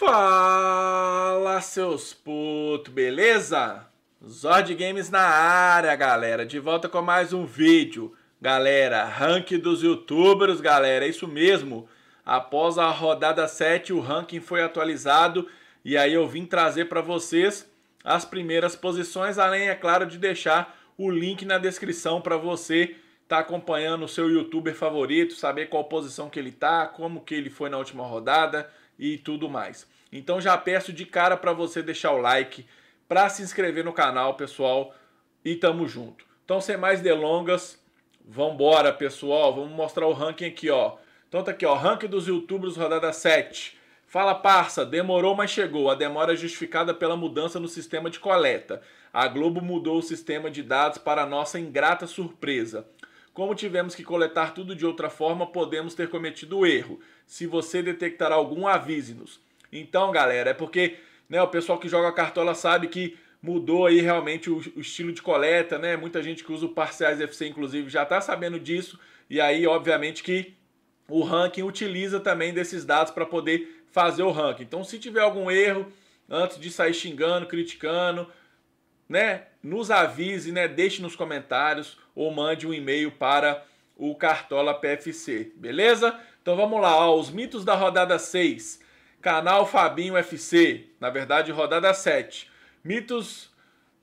Fala, seus putos, beleza? Zord Games na área, galera. De volta com mais um vídeo. Galera, ranking dos youtubers, galera. É isso mesmo. Após a rodada 7, o ranking foi atualizado. E aí eu vim trazer para vocês as primeiras posições. Além, é claro, de deixar o link na descrição para você tá acompanhando o seu youtuber favorito, saber qual posição que ele tá, como que ele foi na última rodada e tudo mais. Então já peço de cara para você deixar o like, para se inscrever no canal, pessoal, e tamo junto. Então sem mais delongas, vambora, pessoal, vamos mostrar o ranking aqui, ó. Então tá aqui, ó, ranking dos youtubers rodada 7. Fala, parça, demorou, mas chegou. A demora é justificada pela mudança no sistema de coleta. A Globo mudou o sistema de dados para nossa ingrata surpresa. Como tivemos que coletar tudo de outra forma, podemos ter cometido erro. Se você detectar algum, avise-nos. Então, galera, é porque né, o pessoal que joga cartola sabe que mudou aí realmente o, o, estilo de coleta, né? Muita gente que usa o parciais FC, inclusive, já está sabendo disso. E aí, obviamente, que o ranking utiliza também desses dados para poder fazer o ranking. Então, se tiver algum erro, antes de sair xingando, criticando, né, nos avise, né, deixe nos comentários ou mande um e-mail para o Cartola PFC, beleza? Então vamos lá, ó, os mitos da rodada 6, canal Fabinho FC, na verdade rodada 7, mitos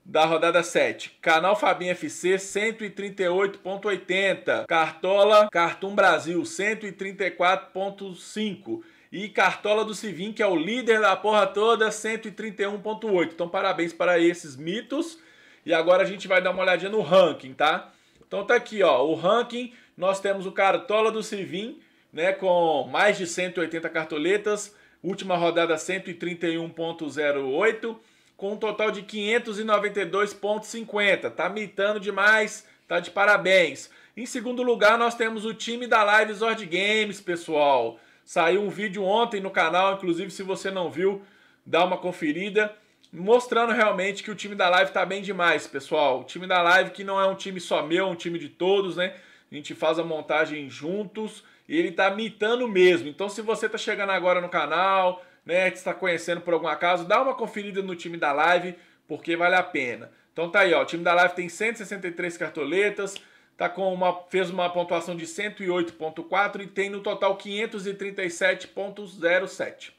da rodada 7, canal Fabinho FC 138.80, Cartola Cartoon Brasil 134.5, e Cartola do Civim, que é o líder da porra toda, 131.8. Então parabéns para esses mitos. E agora a gente vai dar uma olhadinha no ranking, tá? Então tá aqui, ó, o ranking, nós temos o Cartola do Civim, né, com mais de 180 cartoletas, última rodada 131.08, com um total de 592.50. Tá mitando demais, tá de parabéns. Em segundo lugar, nós temos o time da Live Zord Games, pessoal. Saiu um vídeo ontem no canal, inclusive se você não viu, dá uma conferida, mostrando realmente que o time da Live tá bem demais, pessoal. O time da Live que não é um time só meu, é um time de todos, né? A gente faz a montagem juntos e ele tá mitando mesmo. Então se você tá chegando agora no canal, né, está conhecendo por algum acaso, dá uma conferida no time da Live, porque vale a pena. Então tá aí, ó, o time da Live tem 163 cartoletas, tá com uma, fez uma pontuação de 108.4 e tem no total 537.07.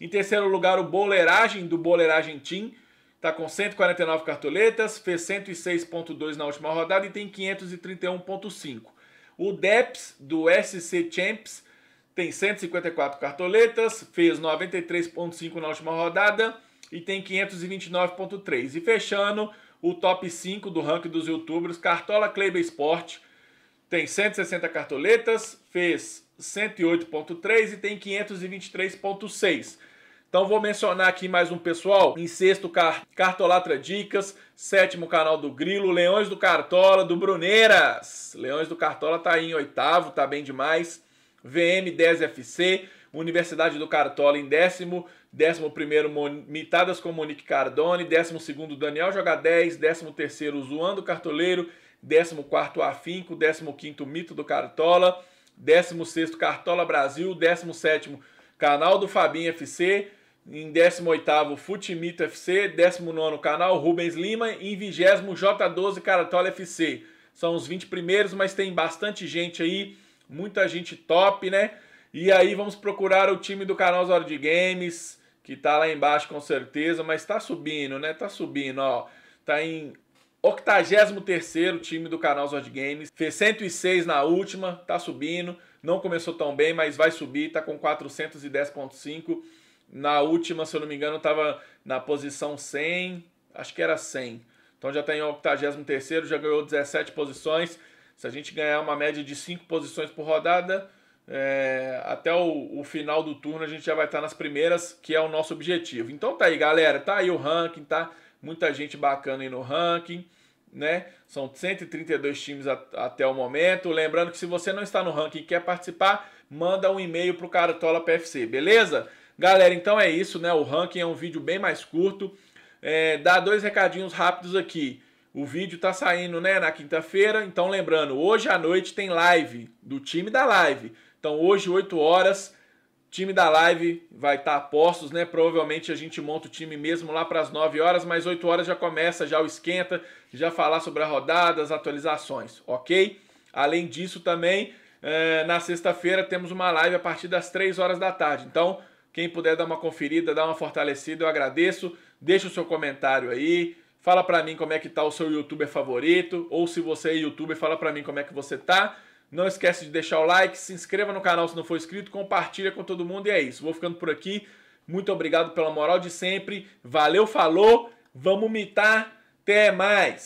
Em terceiro lugar, o Boleiragem do Boleiragem Team, tá com 149 cartoletas, fez 106.2 na última rodada e tem 531.5. O Deps do SC Champs tem 154 cartoletas, fez 93.5 na última rodada e tem 529.3. E fechando, o top 5 do ranking dos youtubers. Cartola Kleber Sport tem 160 cartoletas, fez 108.3 e tem 523.6. Então vou mencionar aqui mais um pessoal. Em sexto, Car Cartolatra Dicas. Sétimo, Canal do Grilo. Leões do Cartola, do Bruneiras. Leões do Cartola tá aí em oitavo, tá bem demais. VM10FC. Universidade do Cartola em décimo, décimo primeiro Mitadas com Monique Cardone, décimo segundo Daniel Joga 10, décimo terceiro Zoando Cartoleiro, décimo quarto Afinco, décimo quinto Mito do Cartola, décimo sexto Cartola Brasil, décimo sétimo Canal do Fabinho FC, em 18º Futimito FC, 19º Canal Rubens Lima e em 20 J12 Cartola FC. São os 20 primeiros, mas tem bastante gente aí, muita gente top, né? E aí vamos procurar o time do canal Zoro de Games, que tá lá embaixo com certeza, mas tá subindo, né? Tá subindo, ó. Tá em 83º time do canal Zord Games. Fez 106 na última, tá subindo. Não começou tão bem, mas vai subir, tá com 410.5. Na última, se eu não me engano, tava na posição 100, acho que era 100. Então já tá em 83 já ganhou 17 posições. Se a gente ganhar uma média de 5 posições por rodada, é, até o, o, final do turno a gente já vai estar nas primeiras, que é o nosso objetivo. Então tá aí, galera. Tá aí o ranking, tá? Muita gente bacana aí no ranking, né? São 132 times a, até o momento. Lembrando que se você não está no ranking e quer participar, manda um e-mail pro Cartola PFC, beleza? Galera, então é isso, né? O ranking é um vídeo bem mais curto. É, dá dois recadinhos rápidos aqui. O vídeo tá saindo, né, na quinta-feira. Então, lembrando, hoje à noite tem live do time da live. Então hoje, 8 horas, time da live vai estar tá a postos, né? Provavelmente a gente monta o time mesmo lá para as 9 horas, mas 8 horas já começa, já o esquenta, já falar sobre a rodada, as atualizações, ok? Além disso também, é, na sexta-feira temos uma live a partir das 3 horas da tarde. Então, quem puder dar uma conferida, dar uma fortalecida, eu agradeço. Deixa o seu comentário aí. Fala para mim como é que tá o seu youtuber favorito, ou se você é youtuber, fala para mim como é que você tá. Não esquece de deixar o like, se inscreva no canal se não for inscrito, compartilha com todo mundo e é isso. Vou ficando por aqui. Muito obrigado pela moral de sempre. Valeu, falou. Vamos mitar. Até mais.